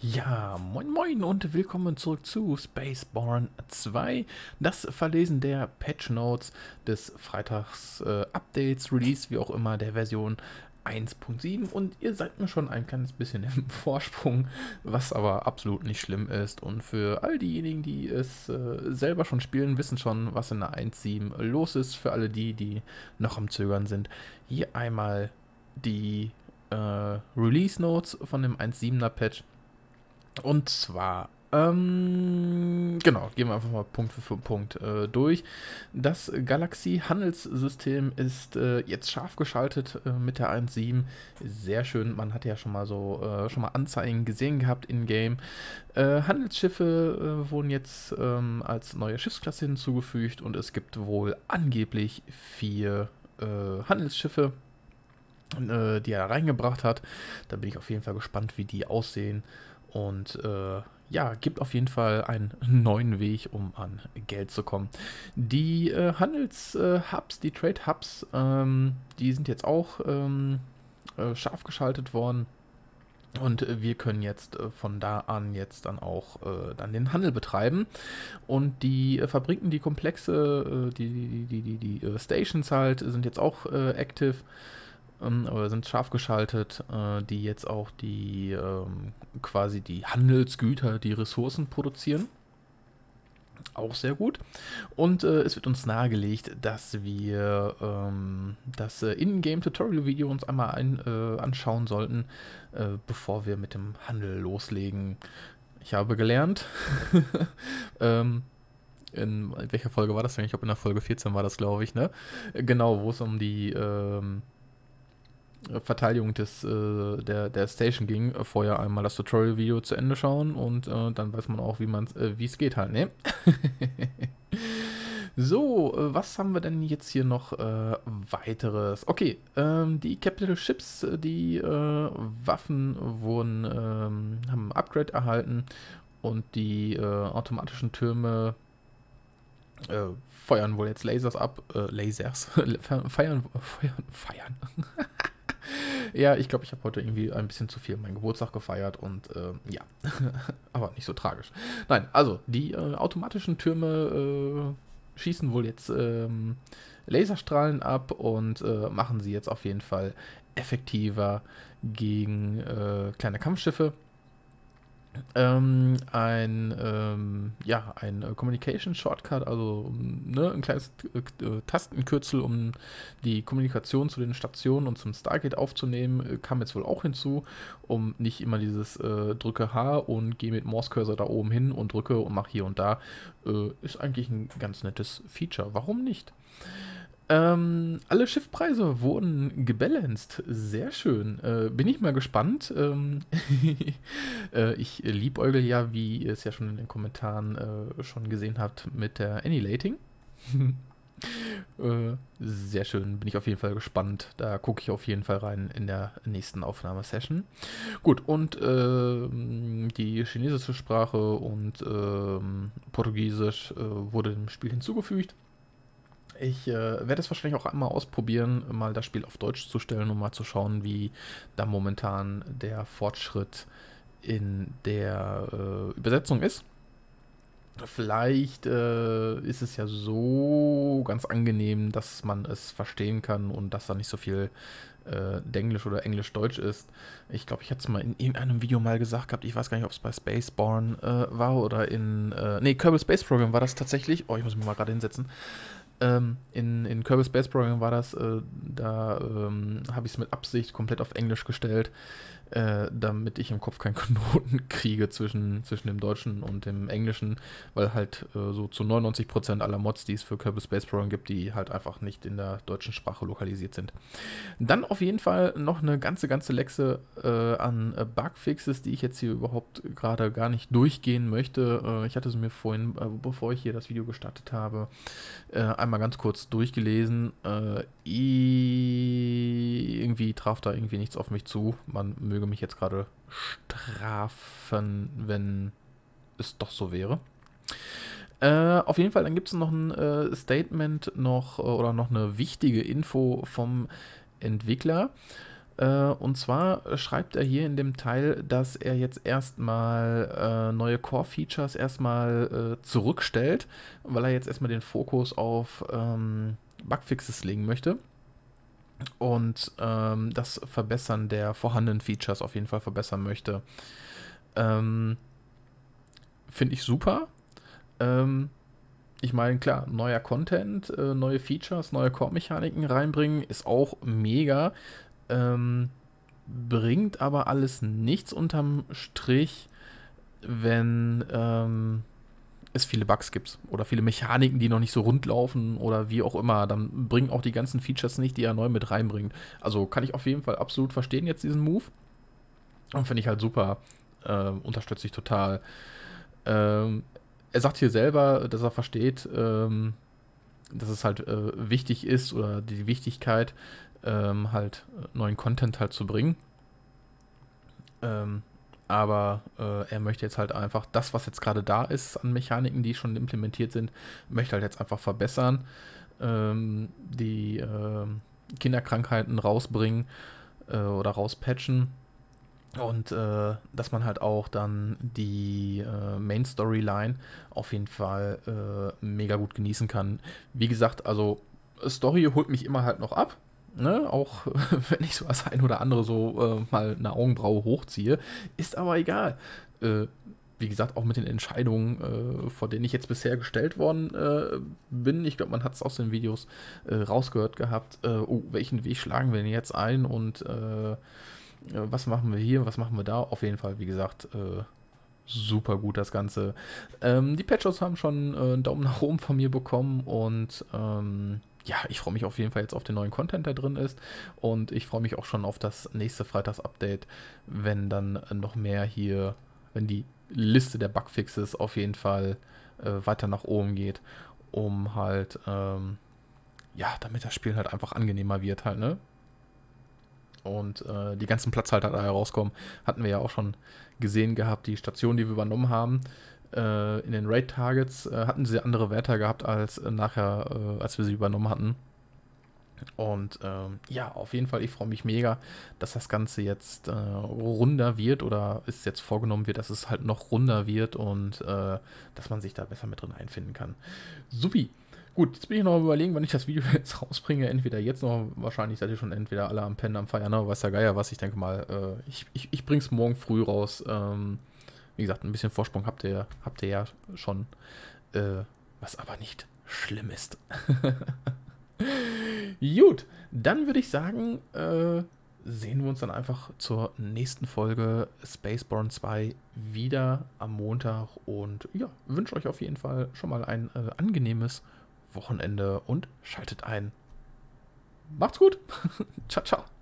Ja, moin moin und willkommen zurück zu Spaceborne 2. Das Verlesen der Patch Notes des Freitags äh, Updates, Release, wie auch immer, der Version 1.7 und ihr seid mir schon ein kleines bisschen im Vorsprung, was aber absolut nicht schlimm ist und für all diejenigen, die es äh, selber schon spielen, wissen schon, was in der 1.7 los ist. Für alle die, die noch am Zögern sind, hier einmal die äh, Release Notes von dem 1.7er Patch und zwar, ähm, genau, gehen wir einfach mal Punkt für Punkt äh, durch. Das Galaxy-Handelssystem ist äh, jetzt scharf geschaltet äh, mit der 1.7. Sehr schön, man hat ja schon mal so äh, schon mal Anzeigen gesehen gehabt in-game. Äh, Handelsschiffe äh, wurden jetzt ähm, als neue Schiffsklasse hinzugefügt und es gibt wohl angeblich vier Handelsschiffe die er reingebracht hat. Da bin ich auf jeden Fall gespannt, wie die aussehen und äh, ja, gibt auf jeden Fall einen neuen Weg, um an Geld zu kommen. Die äh, Handels-Hubs, äh, die Trade-Hubs, ähm, die sind jetzt auch ähm, äh, scharf geschaltet worden. Und äh, wir können jetzt äh, von da an jetzt dann auch äh, dann den Handel betreiben. Und die Fabriken, die Komplexe, äh, die, die, die, die, die Stations halt, sind jetzt auch active ähm, oder sind scharf geschaltet, äh, die jetzt auch die ähm, quasi die Handelsgüter, die Ressourcen produzieren. Auch sehr gut. Und äh, es wird uns nahegelegt, dass wir ähm, das äh, In-Game-Tutorial-Video uns einmal ein, äh, anschauen sollten, äh, bevor wir mit dem Handel loslegen. Ich habe gelernt. ähm, in welcher Folge war das denn? Ich glaube, in der Folge 14 war das, glaube ich, ne? Genau, wo es um die ähm, Verteidigung des, äh, der, der Station ging, äh, vorher einmal das Tutorial-Video zu Ende schauen und äh, dann weiß man auch, wie äh, es geht halt, ne? so, äh, was haben wir denn jetzt hier noch äh, weiteres? Okay, ähm, die Capital Ships, die Waffen wurden, ähm, haben ein Upgrade erhalten und die automatischen Türme feuern wohl jetzt Lasers ab, Lasers, feiern, feiern, feiern. ja, ich glaube, ich habe heute irgendwie ein bisschen zu viel meinen Geburtstag gefeiert und äh, ja, aber nicht so tragisch. Nein, also die äh, automatischen Türme äh, schießen wohl jetzt ähm, Laserstrahlen ab und äh, machen sie jetzt auf jeden Fall effektiver gegen äh, kleine Kampfschiffe ähm, ein, ähm, ja, ein äh, Communication Shortcut, also ne, ein kleines äh, äh, Tastenkürzel, um die Kommunikation zu den Stationen und zum Stargate aufzunehmen, äh, kam jetzt wohl auch hinzu, um nicht immer dieses äh, drücke H und gehe mit Morse Cursor da oben hin und drücke und mache hier und da. Äh, ist eigentlich ein ganz nettes Feature. Warum nicht? Ähm, alle Schiffpreise wurden gebalanced. Sehr schön. Äh, bin ich mal gespannt. Ähm äh, ich liebäugel ja, wie ihr es ja schon in den Kommentaren äh, schon gesehen habt, mit der Annihilating. Äh, sehr schön, bin ich auf jeden Fall gespannt. Da gucke ich auf jeden Fall rein in der nächsten Aufnahmesession. Gut, und äh, die chinesische Sprache und äh, Portugiesisch äh, wurde dem Spiel hinzugefügt. Ich äh, werde es wahrscheinlich auch einmal ausprobieren, mal das Spiel auf Deutsch zu stellen, um mal zu schauen, wie da momentan der Fortschritt in der äh, Übersetzung ist. Vielleicht äh, ist es ja so ganz angenehm, dass man es verstehen kann und dass da nicht so viel äh, Denglisch oder Englisch-Deutsch ist. Ich glaube, ich hatte es mal in irgendeinem Video mal gesagt gehabt. Ich weiß gar nicht, ob es bei Spaceborne äh, war oder in. Äh, nee, Kerbal Space Program war das tatsächlich. Oh, ich muss mich mal gerade hinsetzen. Ähm, in, in Kerbal Space Program war das, äh, da ähm, habe ich es mit Absicht komplett auf Englisch gestellt, äh, damit ich im Kopf keinen Knoten kriege zwischen, zwischen dem Deutschen und dem Englischen, weil halt äh, so zu 99% aller Mods, die es für Kirby Space Program gibt, die halt einfach nicht in der deutschen Sprache lokalisiert sind. Dann auf jeden Fall noch eine ganze, ganze Lexe äh, an äh, Bugfixes, die ich jetzt hier überhaupt gerade gar nicht durchgehen möchte. Äh, ich hatte es mir vorhin, bevor ich hier das Video gestartet habe, einmal ganz kurz durchgelesen. Äh, irgendwie traf da irgendwie nichts auf mich zu. Man möge mich jetzt gerade strafen, wenn es doch so wäre. Äh, auf jeden Fall, dann gibt es noch ein äh, Statement noch äh, oder noch eine wichtige Info vom Entwickler. Äh, und zwar schreibt er hier in dem Teil, dass er jetzt erstmal äh, neue Core-Features erstmal zurückstellt, weil er jetzt erstmal den Fokus auf ähm, Bugfixes legen möchte und ähm, das Verbessern der vorhandenen Features auf jeden Fall verbessern möchte. Ähm, Finde ich super. Ähm, ich meine, klar, neuer Content, äh, neue Features, neue Core-Mechaniken reinbringen, ist auch mega. Ähm, bringt aber alles nichts unterm Strich, wenn ähm, es viele Bugs gibt oder viele Mechaniken, die noch nicht so rund laufen oder wie auch immer, dann bringen auch die ganzen Features nicht, die er neu mit reinbringt. Also kann ich auf jeden Fall absolut verstehen jetzt diesen Move. Und finde ich halt super. Ähm, unterstütze ich total. Ähm, er sagt hier selber, dass er versteht, ähm, dass es halt äh, wichtig ist oder die Wichtigkeit, ähm, halt neuen Content halt zu bringen. Ähm, aber äh, er möchte jetzt halt einfach das, was jetzt gerade da ist an Mechaniken, die schon implementiert sind, möchte halt jetzt einfach verbessern, ähm, die äh, Kinderkrankheiten rausbringen äh, oder rauspatchen und äh, dass man halt auch dann die äh, Main Storyline auf jeden Fall äh, mega gut genießen kann. Wie gesagt, also Story holt mich immer halt noch ab Ne? Auch wenn ich so das ein oder andere so äh, mal eine Augenbraue hochziehe, ist aber egal. Äh, wie gesagt, auch mit den Entscheidungen, äh, vor denen ich jetzt bisher gestellt worden äh, bin. Ich glaube, man hat es aus den Videos äh, rausgehört gehabt. Äh, oh, welchen Weg schlagen wir denn jetzt ein und äh, äh, was machen wir hier, was machen wir da? Auf jeden Fall, wie gesagt, super gut das Ganze. Ähm, die Patches haben schon einen Daumen nach oben von mir bekommen und ähm, ja, ich freue mich auf jeden Fall jetzt auf den neuen Content, der drin ist. Und ich freue mich auch schon auf das nächste Freitags-Update, wenn dann noch mehr hier, wenn die Liste der Bugfixes auf jeden Fall äh, weiter nach oben geht, um halt, ähm, ja, damit das Spiel halt einfach angenehmer wird halt, ne? Und äh, die ganzen Platzhalter da herauskommen, hatten wir ja auch schon gesehen gehabt, die Station, die wir übernommen haben äh, in den Raid-Targets äh, hatten sie andere Werte gehabt, als äh, nachher, äh, als wir sie übernommen hatten. Und ähm, ja, auf jeden Fall, ich freue mich mega, dass das Ganze jetzt äh, runder wird oder ist jetzt vorgenommen wird, dass es halt noch runder wird und äh, dass man sich da besser mit drin einfinden kann. Supi. Gut, jetzt bin ich noch am überlegen, wann ich das Video jetzt rausbringe. Entweder jetzt noch, wahrscheinlich seid ihr schon entweder alle am Pennen, am Feiern, aber ne? weiß der Geier was. Ich denke mal, äh, ich, ich, ich bring's morgen früh raus. Ähm, wie gesagt, ein bisschen Vorsprung habt ihr, habt ihr ja schon. Äh, was aber nicht schlimm ist. Gut, dann würde ich sagen, äh, sehen wir uns dann einfach zur nächsten Folge Spaceborne 2 wieder am Montag und ja, wünsche euch auf jeden Fall schon mal ein äh, angenehmes Wochenende und schaltet ein. Macht's gut. ciao, ciao.